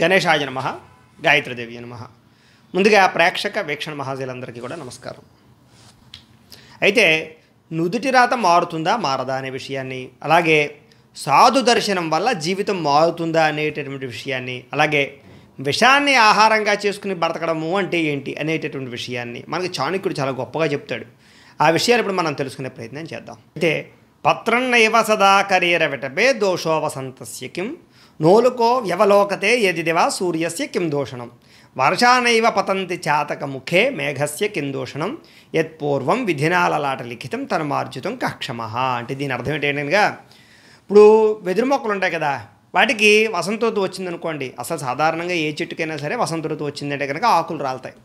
గణేశాయ నమ గాయత్రిదేవి నమ ముందుగా ప్రేక్షక వీక్షణ మహాజీలందరికీ కూడా నమస్కారం అయితే నుదుటి రాత మారుతుందా మారదా అనే విషయాన్ని అలాగే సాధు దర్శనం వల్ల జీవితం మారుతుందా అనేటటువంటి విషయాన్ని అలాగే విషాన్ని ఆహారంగా చేసుకుని బ్రతకడము అంటే ఏంటి అనేటటువంటి విషయాన్ని మనకి చాణుక్యుడు చాలా గొప్పగా చెప్తాడు ఆ విషయాలు ఇప్పుడు మనం తెలుసుకునే ప్రయత్నం చేద్దాం అయితే పత్రం నైవ సదా కరీర విటపే దోషోవసంతస్య కిం నోలుకో వ్యవలోకతే యదిదివా సూర్యస్య కిం దోషణం వర్షానైవ పతంతి చాతక ముఖే మేఘస్య కిందూషణం యత్పూర్వం విధినాలలాట లిఖితం తనమార్జితం కక్షమ అంటే దీని అర్థం ఏంటనగా ఇప్పుడు వెదురు మొక్కలు ఉంటాయి కదా వాటికి వసంత ఋతువు వచ్చిందనుకోండి అసలు సాధారణంగా ఏ చెట్టుకైనా సరే వసంత ఋతువు వచ్చిందంటే కనుక ఆకులు రాలుతాయి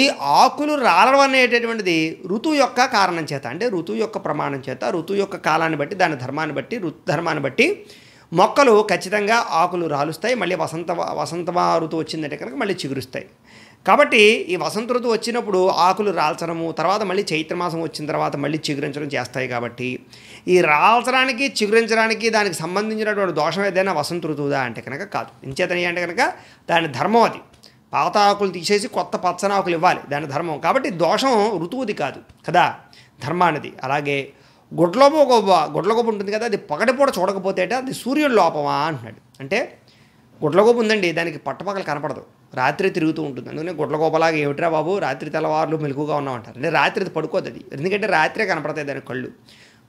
ఈ ఆకులు రాలడం అనేటటువంటిది ఋతువు యొక్క కారణం చేత అంటే ఋతువు యొక్క ప్రమాణం చేత ఋతువు యొక్క కాలాన్ని బట్టి దాని ధర్మాన్ని బట్టి ఋతు ధర్మాన్ని బట్టి మొక్కలు ఖచ్చితంగా ఆకులు రాలుస్తాయి మళ్ళీ వసంత వసంత ఋతువు వచ్చిందంటే కనుక మళ్ళీ చిగురుస్తాయి కాబట్టి ఈ వసంత ఋతువు వచ్చినప్పుడు ఆకులు రాల్చడము తర్వాత మళ్ళీ చైత్రమాసం వచ్చిన తర్వాత మళ్ళీ చిగురించడం చేస్తాయి కాబట్టి ఈ రాల్చడానికి చిగురించడానికి దానికి సంబంధించినటువంటి దోషం ఏదైనా వసంత ఋతువుదా అంటే కనుక కాదు ఇంచేతనే అంటే కనుక దాని ధర్మం అది పాత ఆకులు తీసేసి కొత్త పచ్చని ఆకులు ఇవ్వాలి దాని ధర్మం కాబట్టి దోషం ఋతువుది కాదు కదా ధర్మానిది అలాగే గుడ్లోప ఒక గుడ్లగొప్ప ఉంటుంది కదా అది పగటిపూట చూడకపోతే అది సూర్యుడు లోపమా అంటున్నాడు అంటే గుడ్లగొప్ప ఉందండి దానికి పట్టపక్కలు కనపడదు రాత్రి తిరుగుతూ ఉంటుంది అందుకనే గోపలాగా ఏమిట్రా బాబు రాత్రి తెల్లవారులు మెలుగుగా ఉన్నామంటారు అంటే రాత్రి అది పడుకోదు అది ఎందుకంటే రాత్రే కనపడతాయి దాని కళ్ళు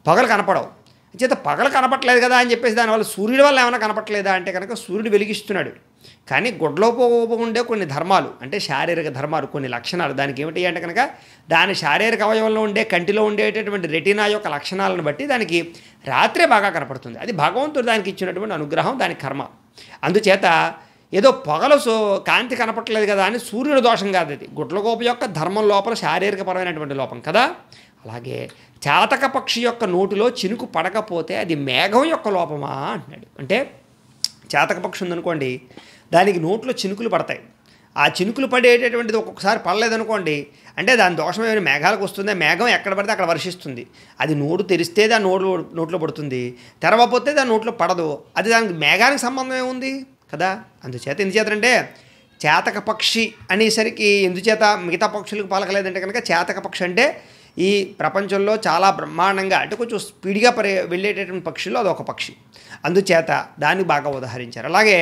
పగలు కనపడవు చేత పగలు కనపట్లేదు కదా అని చెప్పేసి దానివల్ల సూర్యుడి వల్ల ఏమైనా కనపట్లేదా అంటే కనుక సూర్యుడు వెలిగిస్తున్నాడు కానీ గుడ్లోపోపం ఉండే కొన్ని ధర్మాలు అంటే శారీరక ధర్మాలు కొన్ని లక్షణాలు దానికి ఏమిటి అంటే కనుక దాని శారీరక అవయవంలో ఉండే కంటిలో ఉండేటటువంటి రెటీనా యొక్క లక్షణాలను బట్టి దానికి రాత్రే బాగా కనపడుతుంది అది భగవంతుడు దానికి ఇచ్చినటువంటి అనుగ్రహం దాని కర్మ అందుచేత ఏదో పొగలు సో కాంతి కనపట్లేదు కదా అని సూర్యుడు దోషం కాదు అది గుడ్లగోప యొక్క ధర్మం లోపల శారీరకపరమైనటువంటి లోపం కదా అలాగే చాతక పక్షి యొక్క నోటిలో చినుకు పడకపోతే అది మేఘం యొక్క లోపమా అంటున్నాడు అంటే చాతక పక్షి ఉందనుకోండి దానికి నోట్లో చినుకులు పడతాయి ఆ చినుకులు పడేటటువంటిది ఒక్కొక్కసారి పడలేదనుకోండి అంటే దాని దోషం ఏమైనా మేఘాలకు వస్తుందా మేఘం ఎక్కడ పడితే అక్కడ వర్షిస్తుంది అది నోటు తెరిస్తే దాని నోట్లో నోట్లో పడుతుంది తెరవపోతే దాని నోట్లో పడదు అది దానికి మేఘానికి సంబంధం ఏముంది కదా అందుచేత ఎందుచేతంటే చేతక పక్షి అనేసరికి ఎందుచేత మిగతా పక్షులకు పలకలేదంటే కనుక చేతక పక్షి అంటే ఈ ప్రపంచంలో చాలా బ్రహ్మాండంగా అంటే కొంచెం స్పీడ్గా పరి వెళ్ళేటటువంటి పక్షుల్లో అదొక పక్షి అందుచేత దాన్ని బాగా ఉదాహరించారు అలాగే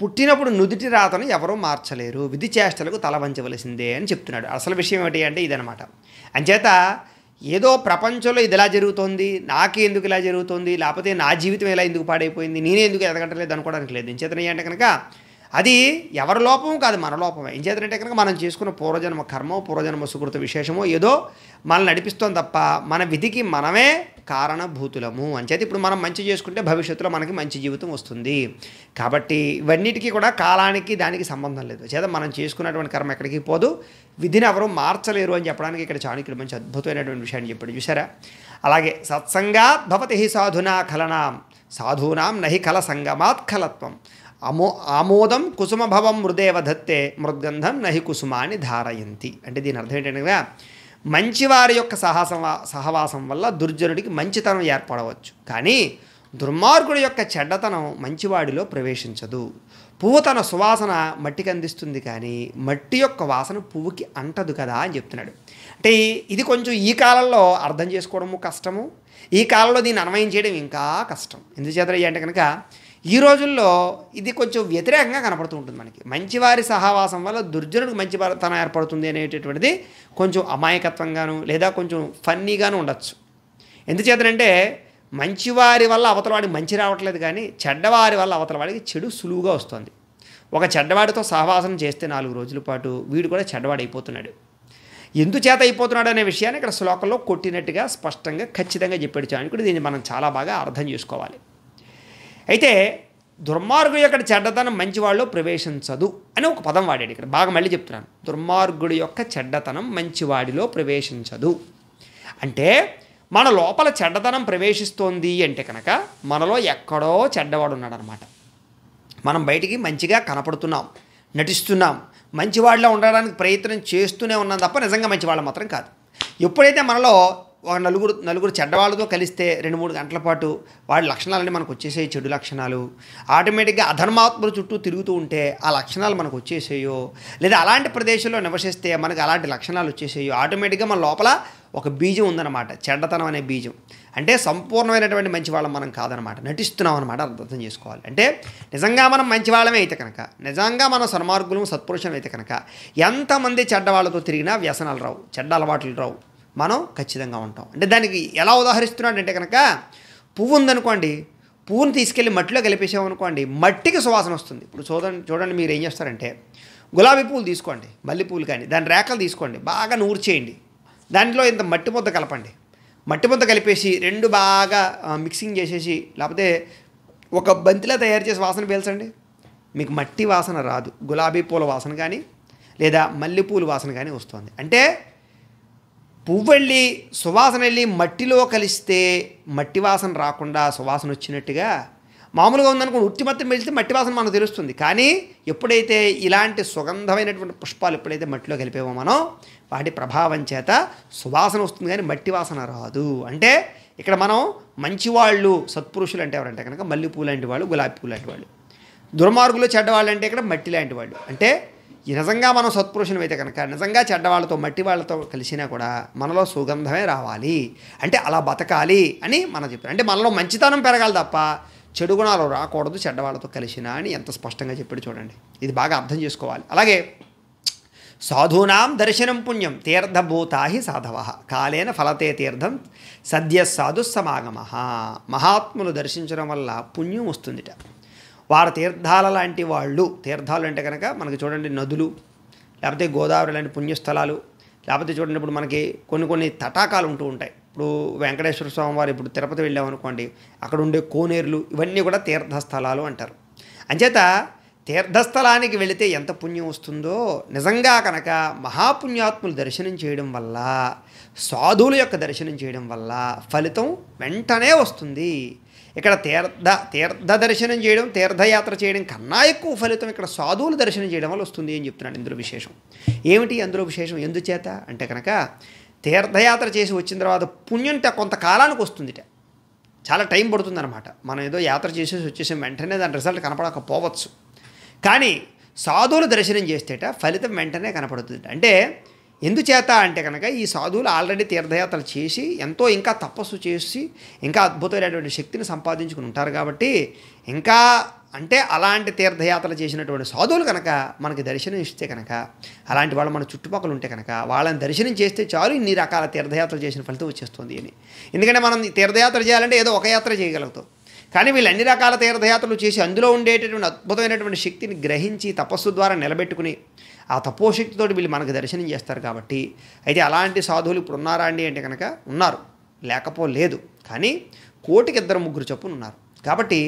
పుట్టినప్పుడు నుదుటి రాతను ఎవరూ మార్చలేరు విధి చేష్టలకు తల అని చెప్తున్నాడు అసలు విషయం ఏమిటి అంటే ఇదనమాట అంచేత ఏదో ప్రపంచంలో ఇది ఇలా జరుగుతోంది నాకే ఎందుకు ఇలా జరుగుతోంది లేకపోతే నా జీవితం ఎలా ఎందుకు పాడైపోయింది నేనే ఎందుకు ఎదగట్టలేదు అనుకోవడానికి లేదు ఇంచేతనే అంటే కనుక అది ఎవరి లోపం కాదు మన లోపమే ఇంచేతనంటే కనుక మనం చేసుకున్న పూర్వజన్మ కర్మ పూర్వజన్మ సుకృత విశేషమో ఏదో మనల్ని నడిపిస్తోంది తప్ప మన విధికి మనమే కారణభూతులము అంచేది ఇప్పుడు మనం మంచి చేసుకుంటే భవిష్యత్తులో మనకి మంచి జీవితం వస్తుంది కాబట్టి ఇవన్నిటికీ కూడా కాలానికి దానికి సంబంధం లేదు చేత మనం చేసుకున్నటువంటి కర్మ ఎక్కడికి పోదు విధిని ఎవరు మార్చలేరు అని చెప్పడానికి ఇక్కడ చాణుక్యుడు మంచి అద్భుతమైనటువంటి విషయాన్ని చెప్పాడు చూసారా అలాగే సత్సంగాత్ భవతి హి సాధునా కలనాం సాధూనాం నహి కల సంగమాత్ కలత్వం అమో ఆమోదం కుసుమభవం మృదేవ దత్తే మృద్గంధం నహి కుసుమాని ధారయంతి అంటే దీని అర్థం ఏంటంటే మంచివారి యొక్క సాహసం సహవాసం వల్ల దుర్జనుడికి మంచితనం ఏర్పడవచ్చు కానీ దుర్మార్గుడి యొక్క చెడ్డతనం మంచివాడిలో ప్రవేశించదు పువ్వు తన సువాసన మట్టికి అందిస్తుంది కానీ మట్టి యొక్క వాసన పువ్వుకి అంటదు కదా అని చెప్తున్నాడు అంటే ఇది కొంచెం ఈ కాలంలో అర్థం చేసుకోవడము కష్టము ఈ కాలంలో దీన్ని అన్వయం చేయడం ఇంకా కష్టం ఎందుచేత అంటే కనుక ఈ రోజుల్లో ఇది కొంచెం వ్యతిరేకంగా కనపడుతూ ఉంటుంది మనకి మంచివారి సహవాసం వల్ల దుర్జనుడికి మంచి తన ఏర్పడుతుంది అనేటటువంటిది కొంచెం అమాయకత్వంగాను లేదా కొంచెం ఫన్నీగాను ఉండొచ్చు ఎందుచేతనంటే మంచివారి వల్ల అవతలవాడికి మంచి రావట్లేదు కానీ చెడ్డవారి వల్ల అవతలవాడికి చెడు సులువుగా వస్తుంది ఒక చెడ్డవాడితో సహవాసం చేస్తే నాలుగు రోజుల పాటు వీడు కూడా చెడ్డవాడైపోతున్నాడు ఎందుచేత అయిపోతున్నాడు అనే విషయాన్ని ఇక్కడ శ్లోకంలో కొట్టినట్టుగా స్పష్టంగా ఖచ్చితంగా చెప్పాడు చాలా దీన్ని మనం చాలా బాగా అర్థం చేసుకోవాలి అయితే దుర్మార్గుడు యొక్క చెడ్డతనం మంచివాళ్ళు ప్రవేశించదు అని ఒక పదం వాడాడు ఇక్కడ బాగా మళ్ళీ చెప్తున్నాను దుర్మార్గుడు యొక్క చెడ్డతనం మంచివాడిలో ప్రవేశించదు అంటే మన లోపల చెడ్డతనం ప్రవేశిస్తోంది అంటే కనుక మనలో ఎక్కడో చెడ్డవాడు ఉన్నాడనమాట మనం బయటికి మంచిగా కనపడుతున్నాం నటిస్తున్నాం మంచివాడిలో ఉండడానికి ప్రయత్నం చేస్తూనే ఉన్నాం తప్ప నిజంగా మంచివాళ్ళు మాత్రం కాదు ఎప్పుడైతే మనలో ఒక నలుగురు నలుగురు చెడ్డవాళ్ళతో కలిస్తే రెండు మూడు గంటల పాటు వాడి లక్షణాలన్నీ మనకు వచ్చేసాయి చెడు లక్షణాలు ఆటోమేటిక్గా అధర్మాత్మల చుట్టూ తిరుగుతూ ఉంటే ఆ లక్షణాలు మనకు వచ్చేసేయో లేదా అలాంటి ప్రదేశంలో నివసిస్తే మనకు అలాంటి లక్షణాలు వచ్చేసేయో ఆటోమేటిక్గా మన లోపల ఒక బీజం ఉందన్నమాట చెడ్డతనం అనే బీజం అంటే సంపూర్ణమైనటువంటి మంచి వాళ్ళం మనం కాదనమాట నటిస్తున్నాం అనమాట అర్థం చేసుకోవాలి అంటే నిజంగా మనం మంచి వాళ్ళమే అయితే కనుక నిజంగా మనం సన్మార్గులం సత్పురుషం అయితే కనుక ఎంతమంది చెడ్డవాళ్ళతో తిరిగినా వ్యసనాలు రావు చెడ్డ అలవాట్లు రావు మనం ఖచ్చితంగా ఉంటాం అంటే దానికి ఎలా ఉదాహరిస్తున్నాడంటే కనుక పువ్వు ఉందనుకోండి పువ్వును తీసుకెళ్ళి మట్టిలో కలిపేసామనుకోండి మట్టికి సువాసన వస్తుంది ఇప్పుడు చూడండి చూడండి మీరు ఏం చేస్తారంటే గులాబీ పువ్వులు తీసుకోండి మల్లె పువ్వులు కానీ దాని రేఖలు తీసుకోండి బాగా నూర్చేయండి దాంట్లో ఇంత మట్టి ముద్ద కలపండి మట్టి ముద్ద కలిపేసి రెండు బాగా మిక్సింగ్ చేసేసి లేకపోతే ఒక బంతిలా తయారు చేసి వాసన పీల్చండి మీకు మట్టి వాసన రాదు గులాబీ పూల వాసన కానీ లేదా మల్లెపూల వాసన కానీ వస్తుంది అంటే పువ్వెళ్ళి సువాసన వెళ్ళి మట్టిలో కలిస్తే మట్టి వాసన రాకుండా సువాసన వచ్చినట్టుగా మామూలుగా ఉందనుకోండి ఉట్టి మొత్తం వెళితే మట్టి వాసన మనకు తెలుస్తుంది కానీ ఎప్పుడైతే ఇలాంటి సుగంధమైనటువంటి పుష్పాలు ఎప్పుడైతే మట్టిలో కలిపేమో మనం వాటి ప్రభావం చేత సువాసన వస్తుంది కానీ మట్టి వాసన రాదు అంటే ఇక్కడ మనం మంచివాళ్ళు సత్పురుషులు అంటే ఎవరంటే కనుక మల్లెపూ లాంటి వాళ్ళు గులాబీ పువ్వు లాంటి వాళ్ళు దుర్మార్గులు చెడ్డవాళ్ళు అంటే ఇక్కడ మట్టి లాంటి వాళ్ళు అంటే నిజంగా మనం సత్పురుషులం అయితే కనుక నిజంగా చెడ్డవాళ్ళతో మట్టి వాళ్ళతో కలిసినా కూడా మనలో సుగంధమే రావాలి అంటే అలా బతకాలి అని మనం చెప్పారు అంటే మనలో మంచితనం పెరగాలి తప్ప చెడు గుణాలు రాకూడదు చెడ్డవాళ్ళతో కలిసినా అని ఎంత స్పష్టంగా చెప్పాడు చూడండి ఇది బాగా అర్థం చేసుకోవాలి అలాగే సాధూనాం దర్శనం పుణ్యం తీర్థభూతాహి సాధవ కాలేన ఫలతే తీర్థం సద్య సాధు సమాగమ మహాత్ములు దర్శించడం వల్ల పుణ్యం వస్తుందిట వారు తీర్థాల లాంటి వాళ్ళు తీర్థాలు అంటే కనుక మనకి చూడండి నదులు లేకపోతే గోదావరి లాంటి పుణ్యస్థలాలు లేకపోతే చూడండి ఇప్పుడు మనకి కొన్ని కొన్ని తటాకాలు ఉంటూ ఉంటాయి ఇప్పుడు వెంకటేశ్వర స్వామి వారు ఇప్పుడు తిరుపతి వెళ్ళామనుకోండి అక్కడ ఉండే కోనేరులు ఇవన్నీ కూడా తీర్థస్థలాలు అంటారు అంచేత తీర్థస్థలానికి వెళితే ఎంత పుణ్యం వస్తుందో నిజంగా కనుక మహాపుణ్యాత్ములు దర్శనం చేయడం వల్ల సాధువుల యొక్క దర్శనం చేయడం వల్ల ఫలితం వెంటనే వస్తుంది ఇక్కడ తీర్థ తీర్థ దర్శనం చేయడం తీర్థయాత్ర చేయడం కన్నా ఎక్కువ ఫలితం ఇక్కడ సాధువులు దర్శనం చేయడం వల్ల వస్తుంది అని చెప్తున్నాడు ఇందులో విశేషం ఏమిటి అందులో విశేషం ఎందుచేత అంటే కనుక తీర్థయాత్ర చేసి వచ్చిన తర్వాత పుణ్యంట కొంతకాలానికి వస్తుందిట చాలా టైం పడుతుందన్నమాట మనం ఏదో యాత్ర చేసేసి వచ్చేసి వెంటనే దాని రిజల్ట్ కనపడకపోవచ్చు కానీ సాధువులు దర్శనం చేస్తేట ఫలితం వెంటనే కనపడుతుంది అంటే ఎందుచేత అంటే కనుక ఈ సాధువులు ఆల్రెడీ తీర్థయాత్రలు చేసి ఎంతో ఇంకా తపస్సు చేసి ఇంకా అద్భుతమైనటువంటి శక్తిని సంపాదించుకుని ఉంటారు కాబట్టి ఇంకా అంటే అలాంటి తీర్థయాత్రలు చేసినటువంటి సాధువులు కనుక మనకి దర్శనం ఇస్తే కనుక అలాంటి వాళ్ళు మన చుట్టుపక్కల ఉంటే కనుక వాళ్ళని దర్శనం చేస్తే చాలు ఇన్ని రకాల తీర్థయాత్రలు చేసిన ఫలితం వచ్చేస్తుంది అని ఎందుకంటే మనం తీర్థయాత్ర చేయాలంటే ఏదో ఒక యాత్ర చేయగలుగుతాం కానీ వీళ్ళు అన్ని రకాల తీర్థయాత్రలు చేసి అందులో ఉండేటటువంటి అద్భుతమైనటువంటి శక్తిని గ్రహించి తపస్సు ద్వారా నిలబెట్టుకుని ఆ తపోశక్తితో వీళ్ళు మనకు దర్శనం చేస్తారు కాబట్టి అయితే అలాంటి సాధువులు ఇప్పుడు ఉన్నారా అండి అంటే కనుక ఉన్నారు లేకపోలేదు కానీ కోటికి ఇద్దరు ముగ్గురు చొప్పున ఉన్నారు కాబట్టి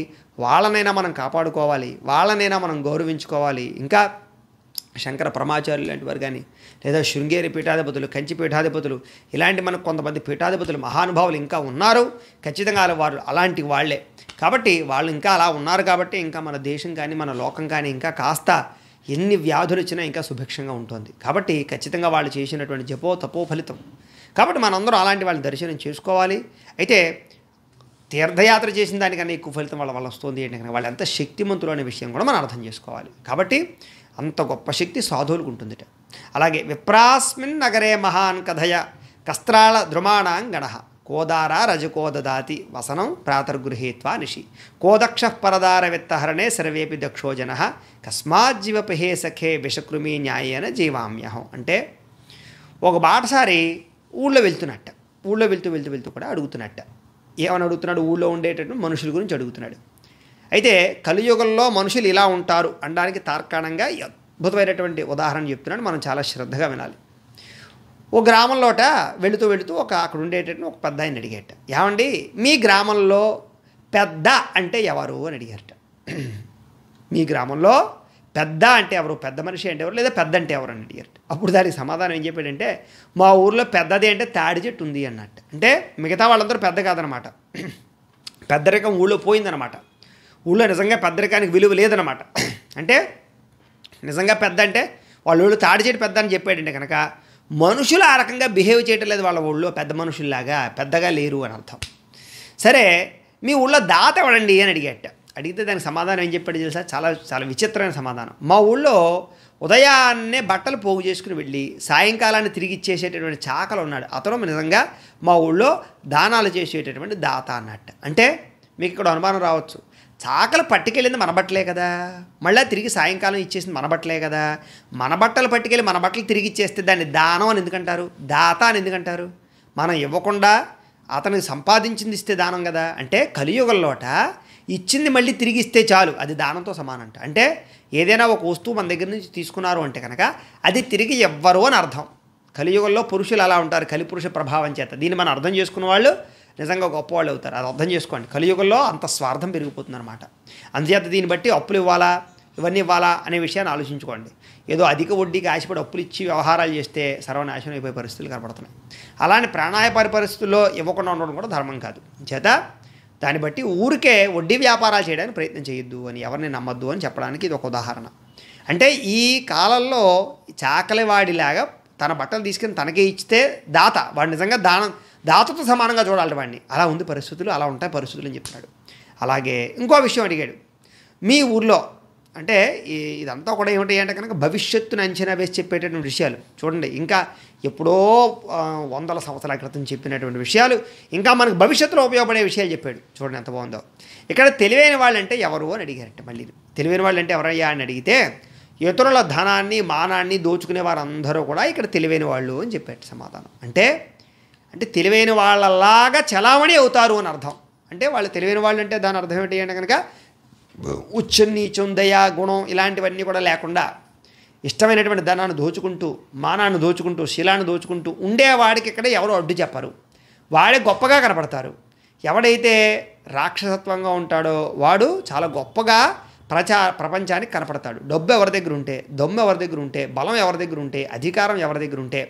వాళ్ళనైనా మనం కాపాడుకోవాలి వాళ్ళనైనా మనం గౌరవించుకోవాలి ఇంకా శంకర ప్రమాచారులు లాంటి వారు కానీ లేదా శృంగేరి పీఠాధిపతులు కంచి పీఠాధిపతులు ఇలాంటి మనకు కొంతమంది పీఠాధిపతులు మహానుభావులు ఇంకా ఉన్నారు ఖచ్చితంగా వారు అలాంటి వాళ్లే కాబట్టి వాళ్ళు ఇంకా అలా ఉన్నారు కాబట్టి ఇంకా మన దేశం కానీ మన లోకం కానీ ఇంకా కాస్త ఎన్ని వ్యాధులు వచ్చినా ఇంకా సుభిక్షంగా ఉంటుంది కాబట్టి ఖచ్చితంగా వాళ్ళు చేసినటువంటి జపో తపో ఫలితం కాబట్టి మనందరం అలాంటి వాళ్ళని దర్శనం చేసుకోవాలి అయితే తీర్థయాత్ర చేసిన దానికన్నా ఎక్కువ ఫలితం వాళ్ళ వల్ల వస్తుంది ఏంటంటే వాళ్ళు ఎంత శక్తిమంతులు అనే విషయం కూడా మనం అర్థం చేసుకోవాలి కాబట్టి అంత గొప్ప శక్తి సాధువులకు ఉంటుంది అలాగే విప్రాస్మిన్ నగరే మహాన్ కథయ కస్త్రాళ ద్రుమాణాం గణ రజకోద దాతి వసనం ప్రాతర్గృహీత్వా నిషి కోదక్ష విత్తహరణే సర్వేపి దక్షోజన కస్మాజ్జీవపహే సఖే విషకృమి న్యాయేన జీవామ్యహం అంటే ఒక బాటసారి ఊళ్ళో వెళ్తున్నట్ట ఊళ్ళో వెళ్తూ వెళ్తూ వెళ్తూ కూడా అడుగుతున్నట్ట ఏమని అడుగుతున్నాడు ఊళ్ళో ఉండేటట్టు మనుషుల గురించి అడుగుతున్నాడు అయితే కలియుగంలో మనుషులు ఇలా ఉంటారు అనడానికి తార్కాణంగా అద్భుతమైనటువంటి ఉదాహరణ చెప్తున్నాడు మనం చాలా శ్రద్ధగా వినాలి ఓ గ్రామంలోట వెళుతూ వెళుతూ ఒక అక్కడ ఉండేటట్టు ఒక పెద్ద ఆయన అడిగేట ఏమండి మీ గ్రామంలో పెద్ద అంటే ఎవరు అని అడిగారట మీ గ్రామంలో పెద్ద అంటే ఎవరు పెద్ద మనిషి అంటే ఎవరు లేదా పెద్ద అంటే ఎవరు అని అడిగారట అప్పుడు దానికి సమాధానం ఏం చెప్పాడంటే మా ఊర్లో పెద్దది అంటే తాడి చెట్టు ఉంది అన్నట్టు అంటే మిగతా వాళ్ళందరూ పెద్ద కాదనమాట పెద్దరికం ఊళ్ళో పోయిందనమాట ఊళ్ళో నిజంగా పెద్దరికానికి విలువ లేదనమాట అంటే నిజంగా పెద్ద అంటే వాళ్ళ ఊళ్ళో తాడి చెట్టు పెద్ద అని చెప్పాడంటే కనుక మనుషులు ఆ రకంగా బిహేవ్ చేయటం లేదు వాళ్ళ ఊళ్ళో పెద్ద మనుషుల్లాగా పెద్దగా లేరు అని అర్థం సరే మీ ఊళ్ళో దాత ఇవ్వండి అని అడిగేట అడిగితే దానికి సమాధానం ఏం చెప్పాడు తెలుసా చాలా చాలా విచిత్రమైన సమాధానం మా ఊళ్ళో ఉదయాన్నే బట్టలు పోగు చేసుకుని వెళ్ళి సాయంకాలాన్ని తిరిగి ఇచ్చేసేటటువంటి చాకలు ఉన్నాడు అతను నిజంగా మా ఊళ్ళో దానాలు చేసేటటువంటి దాత అన్నట్టు అంటే మీకు ఇక్కడ అనుమానం రావచ్చు చాకలు పట్టుకెళ్ళింది మనబట్టలే కదా మళ్ళీ తిరిగి సాయంకాలం ఇచ్చేసింది మనబట్టలే కదా మన బట్టలు పట్టుకెళ్ళి మన బట్టలు తిరిగి ఇచ్చేస్తే దాన్ని దానం అని ఎందుకంటారు దాత అని ఎందుకంటారు మనం ఇవ్వకుండా అతనికి సంపాదించింది ఇస్తే దానం కదా అంటే కలియుగంలోట ఇచ్చింది మళ్ళీ తిరిగి ఇస్తే చాలు అది దానంతో సమానంట అంటే ఏదైనా ఒక వస్తువు మన దగ్గర నుంచి తీసుకున్నారు అంటే కనుక అది తిరిగి ఎవ్వరు అని అర్థం కలియుగంలో పురుషులు అలా ఉంటారు కలిపురుష ప్రభావం చేత దీన్ని మనం అర్థం చేసుకున్న వాళ్ళు నిజంగా గొప్పవాళ్ళు అవుతారు అది అర్థం చేసుకోండి కలియుగంలో అంత స్వార్థం పెరిగిపోతుందన్నమాట అందుచేత దీన్ని బట్టి అప్పులు ఇవ్వాలా ఇవన్నీ ఇవ్వాలా అనే విషయాన్ని ఆలోచించుకోండి ఏదో అధిక వడ్డీకి ఆశపడి అప్పులు ఇచ్చి వ్యవహారాలు చేస్తే సర్వనాశనం అయిపోయే పరిస్థితులు కనబడుతున్నాయి అలానే ప్రాణాయపారి పరిస్థితుల్లో ఇవ్వకుండా ఉండడం కూడా ధర్మం కాదు చేత దాన్ని బట్టి ఊరికే వడ్డీ వ్యాపారాలు చేయడానికి ప్రయత్నం చేయొద్దు అని ఎవరిని నమ్మద్దు అని చెప్పడానికి ఇది ఒక ఉదాహరణ అంటే ఈ కాలంలో వాడిలాగా తన బట్టలు తీసుకుని తనకే ఇస్తే దాత వాడు నిజంగా దానం దాతతో సమానంగా చూడాలి వాడిని అలా ఉంది పరిస్థితులు అలా ఉంటాయి పరిస్థితులు అని చెప్తున్నాడు అలాగే ఇంకో విషయం అడిగాడు మీ ఊర్లో అంటే ఇదంతా కూడా ఏమిటి అంటే కనుక భవిష్యత్తును అంచనా వేసి చెప్పేటటువంటి విషయాలు చూడండి ఇంకా ఎప్పుడో వందల సంవత్సరాల క్రితం చెప్పినటువంటి విషయాలు ఇంకా మనకు భవిష్యత్తులో ఉపయోగపడే విషయాలు చెప్పాడు చూడండి ఎంత బాగుందో ఇక్కడ తెలివైన వాళ్ళంటే ఎవరు అని అడిగారట మళ్ళీ తెలివైన అంటే ఎవరయ్యా అని అడిగితే ఇతరుల ధనాన్ని మానాన్ని దోచుకునే వారందరూ కూడా ఇక్కడ తెలివైన వాళ్ళు అని చెప్పాడు సమాధానం అంటే అంటే తెలివైన వాళ్ళలాగా చలామణి అవుతారు అని అర్థం అంటే వాళ్ళు తెలివైన వాళ్ళు అంటే దాని అర్థం ఏంటి అంటే కనుక ఉచ్చం నీచం దయ గుణం ఇలాంటివన్నీ కూడా లేకుండా ఇష్టమైనటువంటి ధనాన్ని దోచుకుంటూ మానాన్ని దోచుకుంటూ శిలాన్ని దోచుకుంటూ ఉండేవాడికి ఇక్కడ ఎవరు అడ్డు చెప్పరు వాడే గొప్పగా కనపడతారు ఎవడైతే రాక్షసత్వంగా ఉంటాడో వాడు చాలా గొప్పగా ప్రచా ప్రపంచానికి కనపడతాడు డబ్బు ఎవరి దగ్గర ఉంటే దొమ్ము ఎవరి దగ్గర ఉంటే బలం ఎవరి దగ్గర ఉంటే అధికారం ఎవరి దగ్గర ఉంటే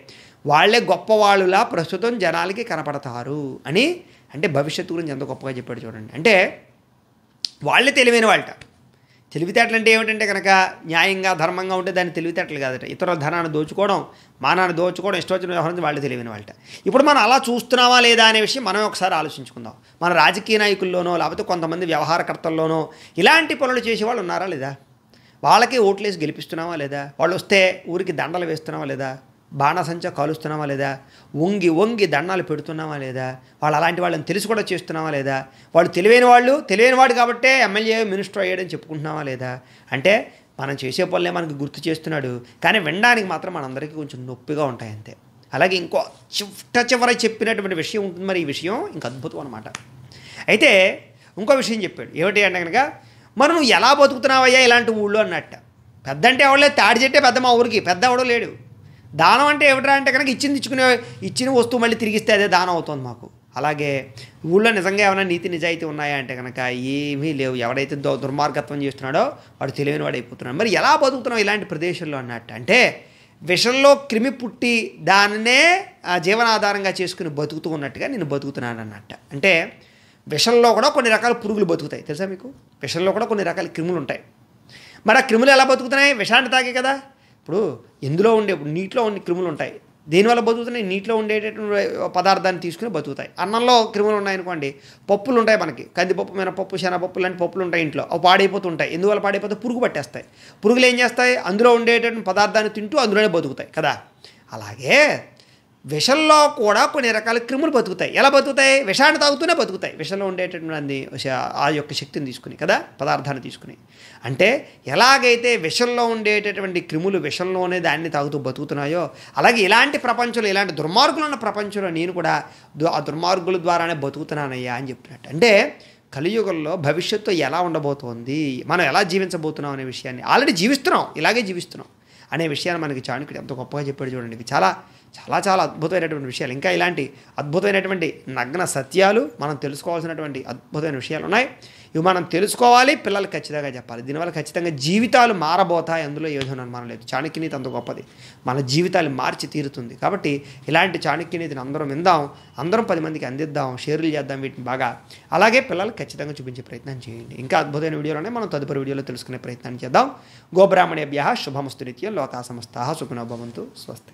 వాళ్లే గొప్పవాళ్ళులా ప్రస్తుతం జనాలకి కనపడతారు అని అంటే భవిష్యత్తు గురించి ఎంత గొప్పగా చెప్పాడు చూడండి అంటే వాళ్ళే తెలివైన వాళ్ళట తెలివితేటలు అంటే ఏమిటంటే కనుక న్యాయంగా ధర్మంగా ఉంటే దాన్ని తెలివితేటలు కాదట ఇతరుల ధనాన్ని దోచుకోవడం మానాన్ని దోచుకోవడం ఇష్టం వచ్చిన వ్యవహరించి వాళ్ళు తెలివైన వాళ్ళట ఇప్పుడు మనం అలా చూస్తున్నామా లేదా అనే విషయం మనం ఒకసారి ఆలోచించుకుందాం మన రాజకీయ నాయకుల్లోనో లేకపోతే కొంతమంది వ్యవహారకర్తల్లోనో ఇలాంటి పనులు చేసేవాళ్ళు ఉన్నారా లేదా వాళ్ళకే ఓట్లేసి గెలిపిస్తున్నావా లేదా వాళ్ళు వస్తే ఊరికి దండలు వేస్తున్నావా లేదా బాణసంచ కాలుస్తున్నామా లేదా వంగి వంగి దండాలు పెడుతున్నామా లేదా వాళ్ళు అలాంటి వాళ్ళని తెలిసి కూడా చేస్తున్నామా లేదా వాళ్ళు తెలివైన వాళ్ళు తెలియని వాడు కాబట్టే ఎమ్మెల్యే మినిస్టర్ అయ్యాడని చెప్పుకుంటున్నామా లేదా అంటే మనం చేసే పనులే మనకు గుర్తు చేస్తున్నాడు కానీ వినడానికి మాత్రం మనందరికీ కొంచెం నొప్పిగా ఉంటాయి అంతే అలాగే ఇంకో చిట్ట చివర చెప్పినటువంటి విషయం ఉంటుంది మరి ఈ విషయం ఇంక అద్భుతం అనమాట అయితే ఇంకో విషయం చెప్పాడు ఏమిటి అంటే కనుక మనం ఎలా బతుకుతున్నావయ్యా ఇలాంటి ఊళ్ళో అన్నట్ట పెద్ద అంటే ఎవడలేదు తాడి చెట్టే పెద్ద మా ఊరికి పెద్ద ఎవడో లేడు దానం అంటే ఏమిట్రా అంటే కనుక ఇచ్చింది ఇచ్చుకునే ఇచ్చిన వస్తువు మళ్ళీ తిరిగిస్తే అదే దానం అవుతుంది మాకు అలాగే ఊళ్ళో నిజంగా ఏమైనా నీతి నిజాయితీ ఉన్నాయా అంటే కనుక ఏమీ లేవు ఎవడైతే దుర్మార్గత్వం చేస్తున్నాడో వాడు తెలియని వాడు అయిపోతున్నాడు మరి ఎలా బతుకుతున్నాం ఇలాంటి ప్రదేశంలో అన్నట్టు అంటే విషంలో క్రిమి పుట్టి దానినే జీవనాధారంగా చేసుకుని బతుకుతూ ఉన్నట్టుగా నేను బతుకుతున్నాను అన్నట్టు అంటే విషంలో కూడా కొన్ని రకాల పురుగులు బతుకుతాయి తెలుసా మీకు విషంలో కూడా కొన్ని రకాల క్రిములు ఉంటాయి మరి ఆ క్రిములు ఎలా బతుకుతున్నాయి విషాన్ని తాగే కదా ఇప్పుడు ఇందులో ఉండే నీటిలో ఉండే క్రిములు ఉంటాయి దేనివల్ల బతుకుతున్నాయి నీటిలో ఉండేటటువంటి పదార్థాన్ని తీసుకుని బతుకుతాయి అన్నంలో క్రిములు ఉన్నాయనుకోండి పప్పులు ఉంటాయి మనకి కందిపప్పు మినపప్పు శనగపప్పు లాంటి పప్పులు ఉంటాయి ఇంట్లో అవి పాడైపోతుంటాయి ఎందువల్ల పాడైపోతే పురుగు పట్టేస్తాయి పురుగులు ఏం చేస్తాయి అందులో ఉండేటటువంటి పదార్థాన్ని తింటూ అందులోనే బతుకుతాయి కదా అలాగే విషంలో కూడా కొన్ని రకాల క్రిములు బతుకుతాయి ఎలా బతుకుతాయి విషాన్ని తాగుతూనే బతుకుతాయి విషంలో ఉండేటటువంటి ఆ యొక్క శక్తిని తీసుకుని కదా పదార్థాన్ని తీసుకుని అంటే ఎలాగైతే విషంలో ఉండేటటువంటి క్రిములు విషంలోనే దాన్ని తాగుతూ బతుకుతున్నాయో అలాగే ఇలాంటి ప్రపంచంలో ఇలాంటి దుర్మార్గులు ఉన్న ప్రపంచంలో నేను కూడా ఆ దుర్మార్గుల ద్వారానే బతుకుతున్నానయ్యా అని చెప్పినట్టు అంటే కలియుగంలో భవిష్యత్తు ఎలా ఉండబోతోంది మనం ఎలా జీవించబోతున్నాం అనే విషయాన్ని ఆల్రెడీ జీవిస్తున్నాం ఇలాగే జీవిస్తున్నాం అనే విషయాన్ని మనకి చాణుకుడు ఎంత గొప్పగా చెప్పాడు చూడండి చాలా చాలా చాలా అద్భుతమైనటువంటి విషయాలు ఇంకా ఇలాంటి అద్భుతమైనటువంటి నగ్న సత్యాలు మనం తెలుసుకోవాల్సినటువంటి అద్భుతమైన విషయాలు ఉన్నాయి ఇవి మనం తెలుసుకోవాలి పిల్లలు ఖచ్చితంగా చెప్పాలి దీనివల్ల ఖచ్చితంగా జీవితాలు మారబోతాయి అందులో ఏ విధంగా అనుమానం లేదు చాణక్యనీతి అంత గొప్పది మన జీవితాలు మార్చి తీరుతుంది కాబట్టి ఇలాంటి చాణక్యనీతిని అందరం విందాం అందరం పది మందికి అందిద్దాం షేర్లు చేద్దాం వీటిని బాగా అలాగే పిల్లలు ఖచ్చితంగా చూపించే ప్రయత్నం చేయండి ఇంకా అద్భుతమైన వీడియోలోనే మనం తదుపరి వీడియోలో తెలుసుకునే ప్రయత్నం చేద్దాం గోబ్రాహ్మణేభ్య శుభమస్తు రీత్యా లోకా సంస్థ సుఖినోభవంతు స్వస్తి